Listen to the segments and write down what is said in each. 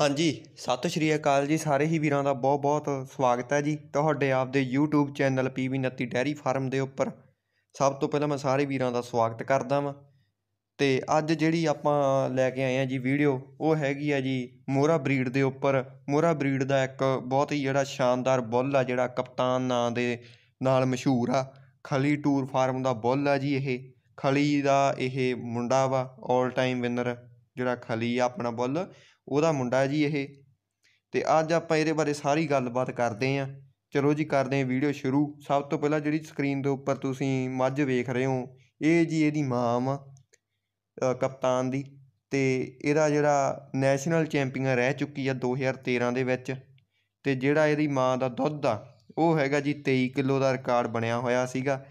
ਹਾਂਜੀ ਸਤਿ ਸ਼੍ਰੀ ਅਕਾਲ ਜੀ ਸਾਰੇ ਹੀ ਵੀਰਾਂ ਦਾ ਬਹੁਤ ਬਹੁਤ ਸਵਾਗਤ ਹੈ ਜੀ ਤੁਹਾਡੇ ਆਪਦੇ YouTube channel PB29 dairy farm ਦੇ ਉੱਪਰ ਸਭ ਤੋਂ ਪਹਿਲਾਂ ਮੈਂ ਸਾਰੇ ਵੀਰਾਂ ਦਾ ਸਵਾਗਤ ਕਰਦਾ ਵਾਂ ਤੇ ਅੱਜ ਜਿਹੜੀ ਆਪਾਂ ਲੈ ਕੇ ਆਏ ਆ ਜੀ ਵੀਡੀਓ ਉਹ ਹੈਗੀ ਆ ਜੀ ਮੋਰਾ ਬਰੀਡ ਦੇ ਉੱਪਰ ਮੋਰਾ ਬਰੀਡ ਦਾ ਇੱਕ ਬਹੁਤ ਹੀ ਜਿਹੜਾ ਸ਼ਾਨਦਾਰ ਬੁੱਲ ਆ ਜਿਹੜਾ ਕਪਤਾਨ ਨਾਂ ਦੇ ਨਾਲ ਮਸ਼ਹੂਰ ਆ ਖਲੀ ਟੂਰ ਫਾਰਮ ਦਾ ਬੁੱਲ ਆ ਜੀ ਇਹ ਖਲੀ ਦਾ ਇਹ ਮੁੰਡਾ ਵਾ 올 ਟਾਈਮ ਵਿਨਰ ਜਿਹੜਾ ਖਲੀ ਆ ਆਪਣਾ ਬੁੱਲ ਉਹਦਾ ਮੁੰਡਾ ਜੀ ਇਹ ਤੇ ਅੱਜ ਆਪਾਂ ਇਹਦੇ ਬਾਰੇ ਸਾਰੀ ਗੱਲਬਾਤ ਕਰਦੇ ਆਂ ਚਲੋ ਜੀ ਕਰਦੇ ਆਂ ਵੀਡੀਓ ਸ਼ੁਰੂ ਸਭ ਤੋਂ ਪਹਿਲਾਂ ਜਿਹੜੀ ਸਕਰੀਨ ਦੇ ਉੱਪਰ ਤੁਸੀਂ ਮੱਝ ਵੇਖ ਰਹੇ ਹੋ ਇਹ ਜੀ ਇਹਦੀ ਮਾਂ ਵਾ ਕਪਤਾਨ ਦੀ ਤੇ ਇਹਦਾ ਜਿਹੜਾ ਨੈਸ਼ਨਲ ਚੈਂਪੀਅਨ ਰਹਿ ਚੁੱਕੀ ਆ 2013 ਦੇ ਵਿੱਚ ਤੇ ਜਿਹੜਾ ਇਹਦੀ ਮਾਂ ਦਾ ਦੁੱਧ ਆ ਉਹ ਹੈਗਾ ਜੀ 23 ਕਿਲੋ ਦਾ ਰਿਕਾਰਡ ਬਣਿਆ ਹੋਇਆ ਸੀਗਾ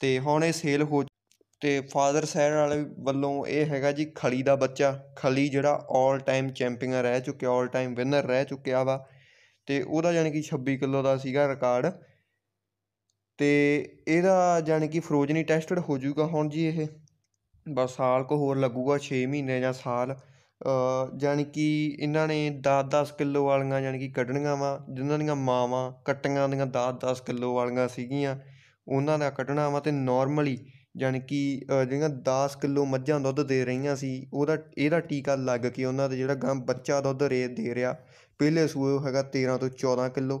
ਤੇ ਹੁਣ ਇਹ ਸੇਲ ਹੋ ਅਤੇ ਫਾਦਰ ਸਾਈਡ ਵਾਲੇ ਵੱਲੋਂ ਇਹ ਹੈਗਾ ਜੀ ਖਲੀ ਦਾ ਬੱਚਾ ਖਲੀ ਜਿਹੜਾ ਔਲ ਟਾਈਮ ਚੈਂਪੀਅਨ ਰਹਿ ਚੁੱਕਿਆ ਔਲ ਟਾਈਮ ਵਿਨਰ ਰਹਿ ਚੁੱਕਿਆ ਵਾ ਅਤੇ ਉਹਦਾ ਯਾਨੀ ਕਿ ਛੱਬੀ ਕਿਲੋ ਦਾ ਸੀਗਾ ਰਿਕਾਰਡ ਅਤੇ ਇਹਦਾ ਯਾਨੀ ਕਿ ਫਰੋਜਨੀ ਟੈਸਟਡ ਹੋ ਜਾਊਗਾ ਹੁਣ ਜੀ ਇਹ ਬਸ ਸਾਲ ਕੋ ਹੋਰ ਲੱਗੂਗਾ 6 ਮਹੀਨੇ ਜਾਂ ਸਾਲ ਯਾਨੀ ਕਿ ਇਹਨਾਂ ਨੇ 10-10 ਕਿਲੋ ਵਾਲੀਆਂ ਯਾਨੀ ਕਿ ਕੱਢਣੀਆਂ ਵਾ ਜਿਨ੍ਹਾਂ ਦੀਆਂ ਮਾਵਾਂ ਕੱਟੀਆਂ ਦੀਆਂ 10-10 ਕਿਲੋ ਵਾਲੀਆਂ ਸੀਗੀਆਂ ਉਹਨਾਂ ਦਾ ਕੱਢਣਾ ਵਾ ਤੇ ਨਾਰਮਲੀ ਯਾਨੀ ਕਿ ਜਿਹੜੀਆਂ 10 ਕਿਲੋ ਮੱਝਾਂ ਦੁੱਧ ਦੇ ਰਹੀਆਂ ਸੀ ਉਹਦਾ ਇਹਦਾ ਟੀਕਾ ਲੱਗ ਕੇ ਉਹਨਾਂ ਦਾ ਜਿਹੜਾ ਗਾਂ ਬੱਚਾ ਦੁੱਧ ਰੇ ਦੇ ਰਿਆ ਪਹਿਲੇ ਸੂਏ ਹੈਗਾ 13 ਤੋਂ 14 ਕਿਲੋ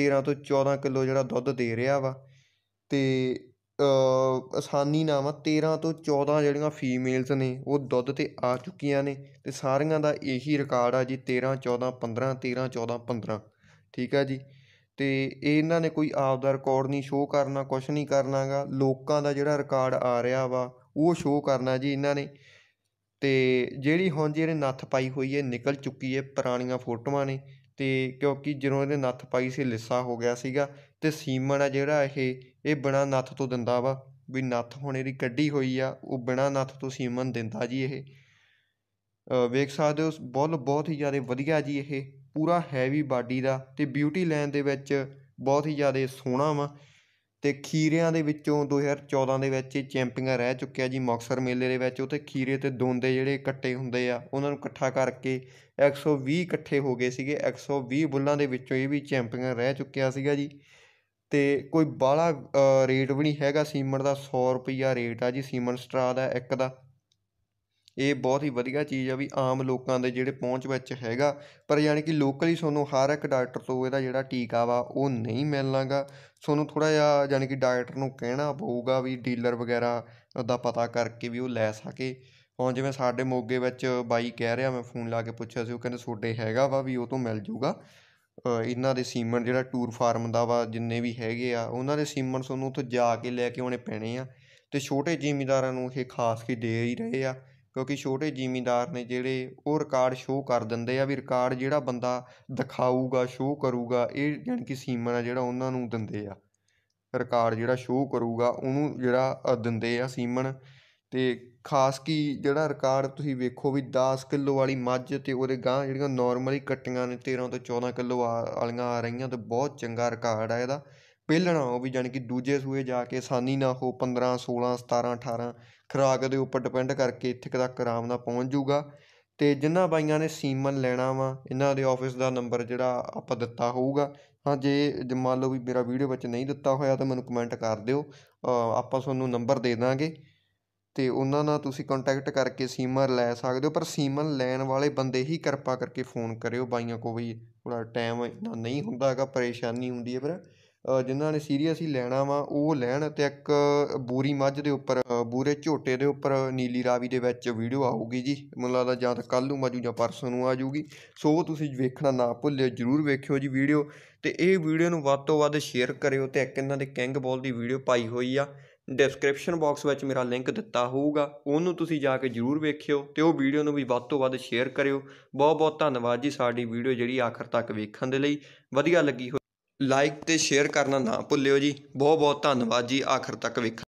13 ਤੋਂ 14 ਕਿਲੋ ਜਿਹੜਾ ਦੁੱਧ ਦੇ ਰਿਆ ਵਾ ਤੇ ਆਸਾਨੀ ਨਾਲ ਵਾ 13 ਤੋਂ 14 ਜਿਹੜੀਆਂ ਫੀਮੇਲਸ ਨੇ ਉਹ ਦੁੱਧ 'ਤੇ ਆ ਚੁੱਕੀਆਂ ਨੇ ਤੇ ਸਾਰੀਆਂ ਦਾ ਇਹੀ ਰਿਕਾਰਡ ਆ ਜੀ 13 14 15 13 14 15 ਠੀਕ ਆ ਜੀ ਅਤੇ ਇਹਨਾਂ ਨੇ ਕੋਈ ਆਪਦਾ ਰਿਕਾਰਡ ਨਹੀਂ ਸ਼ੋਅ ਕਰਨਾ ਕੁਛ ਨਹੀਂ ਕਰਨਾ ਗਾ ਲੋਕਾਂ ਦਾ ਜਿਹੜਾ ਰਿਕਾਰਡ ਆ ਰਿਹਾ ਵਾ ਉਹ ਸ਼ੋਅ ਕਰਨਾ ਜੀ ਇਹਨਾਂ ਨੇ ਅਤੇ ਜਿਹੜੀ ਹੁਣ ਜੀ ਇਹਨੇ ਨੱਥ ਪਾਈ ਹੋਈ ਹੈ ਨਿਕਲ ਚੁੱਕੀ ਹੈ ਪੁਰਾਣੀਆਂ ਫੋਟੋਆਂ ਨੇ ਅਤੇ ਕਿਉਂਕਿ ਜਦੋਂ ਇਹਨੇ ਨੱਥ ਪਾਈ ਸੀ ਲਿੱਸਾ ਹੋ ਗਿਆ ਸੀਗਾ ਅਤੇ ਸੀਮਨ ਆ ਜਿਹੜਾ ਇਹ ਇਹ ਬਿਨਾਂ ਨੱਥ ਤੋਂ ਦਿੰਦਾ ਵਾ ਵੀ ਨੱਥ ਹੁਣ ਇਹਦੀ ਕੱਢੀ ਹੋਈ ਆ ਉਹ ਬਿਨਾਂ ਨੱਥ ਤੋਂ ਸੀਮਨ ਦਿੰਦਾ ਜੀ ਇਹ ਵੇਖ ਸਕਦੇ ਹੋ ਬਹੁਤ ਬਹੁਤ ਹੀ ਜ਼ਿਆਦਾ ਵਧੀਆ ਜੀ ਇਹ ਪੂਰਾ ਹੈਵੀ ਬਾਡੀ ਦਾ ਤੇ ਬਿਊਟੀ ਲਾਈਨ ਦੇ ਵਿੱਚ ਬਹੁਤ ਹੀ ਜ਼ਿਆਦਾ ਸੋਹਣਾ ਵਾ ਤੇ ਖੀਰਿਆਂ ਦੇ ਵਿੱਚੋਂ 2014 ਦੇ ਵਿੱਚ ਇਹ ਚੈਂਪੀਅਨ ਰਹਿ ਚੁੱਕਿਆ ਜੀ ਮੁਕਤਸਰ ਮੇਲੇ ਦੇ ਵਿੱਚ ਉਥੇ ਖੀਰੇ ਤੇ ਦੋਂਦੇ ਜਿਹੜੇ ਇਕੱਠੇ ਹੁੰਦੇ ਆ ਉਹਨਾਂ ਨੂੰ ਇਕੱਠਾ ਕਰਕੇ 120 ਇਕੱਠੇ ਹੋ ਗਏ ਸੀਗੇ 120 ਬੁੱਲਾਂ ਦੇ ਵਿੱਚੋਂ ਇਹ ਵੀ ਚੈਂਪੀਅਨ ਰਹਿ ਚੁੱਕਿਆ ਸੀਗਾ ਜੀ ਤੇ ਕੋਈ ਬਾਲਾ ਰੇਟ ਵੀ ਨਹੀਂ ਹੈਗਾ ਸੀਮਨ ਦਾ 100 ਰੁਪਈਆ ਰੇਟ ਆ ਜੀ ਸੀਮਨ ਸਟਰਾ ਦਾ ਇੱਕ ਦਾ ਇਹ ਬਹੁਤ ਹੀ ਵਧੀਆ ਚੀਜ਼ ਆ ਵੀ ਆਮ ਲੋਕਾਂ ਦੇ ਜਿਹੜੇ ਪਹੁੰਚ ਵਿੱਚ ਹੈਗਾ ਪਰ ਯਾਨੀ ਕਿ ਲੋਕਲੀ ਤੁਹਾਨੂੰ ਹਰ ਇੱਕ ਡਾਕਟਰ ਤੋਂ ਇਹਦਾ ਜਿਹੜਾ ਟੀਕਾ ਵਾ ਉਹ ਨਹੀਂ ਮਿਲਣਾਗਾ ਤੁਹਾਨੂੰ ਥੋੜਾ ਜਿਹਾ ਯਾਨੀ ਕਿ ਡਾਕਟਰ ਨੂੰ ਕਹਿਣਾ ਪਊਗਾ ਵੀ ਡੀਲਰ ਵਗੈਰਾ ਦਾ ਪਤਾ ਕਰਕੇ ਵੀ ਉਹ ਲੈ ਸਕੇ ਹੁਣ ਜਿਵੇਂ ਸਾਡੇ ਮੋਗੇ ਵਿੱਚ ਬਾਈ ਕਹਿ ਰਿਹਾ ਮੈਂ ਫੋਨ ਲਾ ਕੇ ਪੁੱਛਿਆ ਸੀ ਉਹ ਕਹਿੰਦੇ ਤੁਹਾਡੇ ਹੈਗਾ ਵਾ ਵੀ ਉਹ ਤੋਂ ਮਿਲ ਜੂਗਾ ਇਹਨਾਂ ਦੇ ਸੀਮਨ ਜਿਹੜਾ ਟੂਰ ਫਾਰਮ ਦਾ ਵਾ ਜਿੰਨੇ ਵੀ ਹੈਗੇ ਆ ਉਹਨਾਂ ਦੇ ਸੀਮਨ ਤੁਹਾਨੂੰ ਉੱਥੇ ਜਾ ਕੇ ਲੈ ਕੇ ਆਉਣੇ ਪੈਣੇ ਆ ਤੇ ਛੋਟੇ ਜ਼ਿਮੀਦਾਰਾਂ ਨੂੰ ਇਹ ਖਾਸ ਕੇ ਦੇ ਹੀ ਰਹੇ ਆ ਕਿਉਂਕਿ ਛੋਟੇ ਜ਼ਿਮੀਂਦਾਰ ਨੇ ਜਿਹੜੇ ਉਹ ਰਿਕਾਰਡ ਸ਼ੋਅ ਕਰ ਦਿੰਦੇ ਆ ਵੀ ਰਿਕਾਰਡ ਜਿਹੜਾ ਬੰਦਾ ਦਿਖਾਊਗਾ ਸ਼ੋਅ ਕਰੂਗਾ ਇਹ ਯਾਨੀ ਕਿ ਸੀਮਨ ਆ ਜਿਹੜਾ ਉਹਨਾਂ ਨੂੰ ਦਿੰਦੇ ਆ ਰਿਕਾਰਡ ਜਿਹੜਾ ਸ਼ੋਅ ਕਰੂਗਾ ਉਹਨੂੰ ਜਿਹੜਾ ਦਿੰਦੇ ਆ ਸੀਮਨ ਤੇ ਖਾਸ ਕੀ ਜਿਹੜਾ ਰਿਕਾਰਡ ਤੁਸੀਂ ਵੇਖੋ ਵੀ 10 ਕਿਲੋ ਵਾਲੀ ਮੱਝ ਤੇ ਉਹਦੇ ਗਾਂ ਜਿਹੜੀਆਂ ਨਾਰਮਲੀ ਕੱਟੀਆਂ ਨੇ 13 ਤੋਂ 14 ਕਿਲੋ ਵਾਲੀਆਂ ਆ ਰਹੀਆਂ ਤੇ ਬਹੁਤ ਚੰਗਾ ਰਿਕਾਰਡ ਆ ਇਹਦਾ ਪੇਲਣਾ ਉਹ ਵੀ ਜਾਣੀ ਕਿ ਦੂਜੇ ਸੂਏ ਜਾ ਕੇ ਆਸਾਨੀ ਨਾਲ ਹੋ 15 16 17 18 ਖਰਾਕ ਦੇ ਉੱਪਰ ਡਿਪੈਂਡ ਕਰਕੇ ਇੱਥੇ ਤੱਕ ਆਰਾਮ ਨਾਲ ਪਹੁੰਚ ਜਾਊਗਾ ਤੇ ਜਿਨ੍ਹਾਂ ਬਾਈਆਂ ਨੇ ਸੀਮਨ ਲੈਣਾ ਵਾ ਇਹਨਾਂ ਦੇ ਆਫਿਸ ਦਾ ਨੰਬਰ ਜਿਹੜਾ ਆਪਾਂ ਦਿੱਤਾ ਹੋਊਗਾ ਹਾਂ ਜੇ ਮੰਨ ਲਓ ਵੀ ਮੇਰਾ ਵੀਡੀਓ ਵਿੱਚ ਨਹੀਂ ਦਿੱਤਾ ਹੋਇਆ ਤਾਂ ਮੈਨੂੰ ਕਮੈਂਟ ਕਰ ਦਿਓ ਆਪਾਂ ਤੁਹਾਨੂੰ ਨੰਬਰ ਦੇ ਦਾਂਗੇ ਤੇ ਉਹਨਾਂ ਨਾਲ ਤੁਸੀਂ ਕੰਟੈਕਟ ਕਰਕੇ ਸੀਮਨ ਲੈ ਸਕਦੇ ਹੋ ਪਰ ਸੀਮਨ ਲੈਣ ਵਾਲੇ ਬੰਦੇ ਹੀ ਕਿਰਪਾ ਕਰਕੇ ਫੋਨ ਕਰਿਓ ਬਾਈਆਂ ਕੋ ਵੀ ਥੋੜਾ ਟਾਈਮ ਨਹੀਂ ਹੁੰਦਾ ਹੈਗਾ ਪਰੇਸ਼ਾਨੀ ਹੁੰਦੀ ਹੈ ਪਰ ਜਿਨ੍ਹਾਂ ਨੇ ਸੀਰੀਅਸ ਹੀ ਲੈਣਾ ਵਾ ਉਹ ਲੈਣ ਤੇ ਇੱਕ ਬੂਰੀ ਮੱਝ ਦੇ ਉੱਪਰ ਬੂਰੇ ਝੋਟੇ ਦੇ ਉੱਪਰ ਨੀਲੀ ਰਾਵੀ ਦੇ ਵਿੱਚ ਵੀਡੀਓ ਆਊਗੀ ਜੀ ਮੈਨੂੰ ਲੱਗਦਾ ਜਾਂ ਤਾਂ ਕੱਲ ਨੂੰ ਮਾਜੂ ਜਾਂ ਪਰਸੋਂ ਨੂੰ ਆਜੂਗੀ ਸੋ ਤੁਸੀਂ ਵੇਖਣਾ ਨਾ ਭੁੱਲਿਓ ਜਰੂਰ ਵੇਖਿਓ ਜੀ ਵੀਡੀਓ ਤੇ ਇਹ ਵੀਡੀਓ ਨੂੰ ਵੱਧ ਤੋਂ ਵੱਧ ਸ਼ੇਅਰ ਕਰਿਓ ਤੇ ਇੱਕ ਇਹਨਾਂ ਦੇ ਕਿੰਗ ਬੋਲ ਦੀ ਵੀਡੀਓ ਪਾਈ ਹੋਈ ਆ ਡਿਸਕ੍ਰਿਪਸ਼ਨ ਬਾਕਸ ਵਿੱਚ ਮੇਰਾ ਲਿੰਕ ਦਿੱਤਾ ਹੋਊਗਾ ਉਹਨੂੰ ਤੁਸੀਂ ਜਾ ਕੇ ਜਰੂਰ ਵੇਖਿਓ ਤੇ ਉਹ ਵੀਡੀਓ ਨੂੰ ਵੀ ਵੱਧ ਤੋਂ ਵੱਧ ਸ਼ੇਅਰ ਕਰਿਓ ਬਹੁਤ ਬਹੁਤ ਧੰਨਵਾਦ ਜੀ ਸਾਡੀ ਵੀਡੀਓ ਜਿਹੜੀ ਆਖਰ ਤੱਕ ਵੇਖਣ ਦੇ ਲਈ ਵਧੀਆ ਲੱਗੀ ਲਾਈਕ ਤੇ ਸ਼ੇਅਰ ਕਰਨਾ ਨਾ ਭੁੱਲਿਓ ਜੀ ਬਹੁਤ ਬਹੁਤ ਧੰਨਵਾਦ ਜੀ ਆਖਰ ਤੱਕ ਵੇਖਣ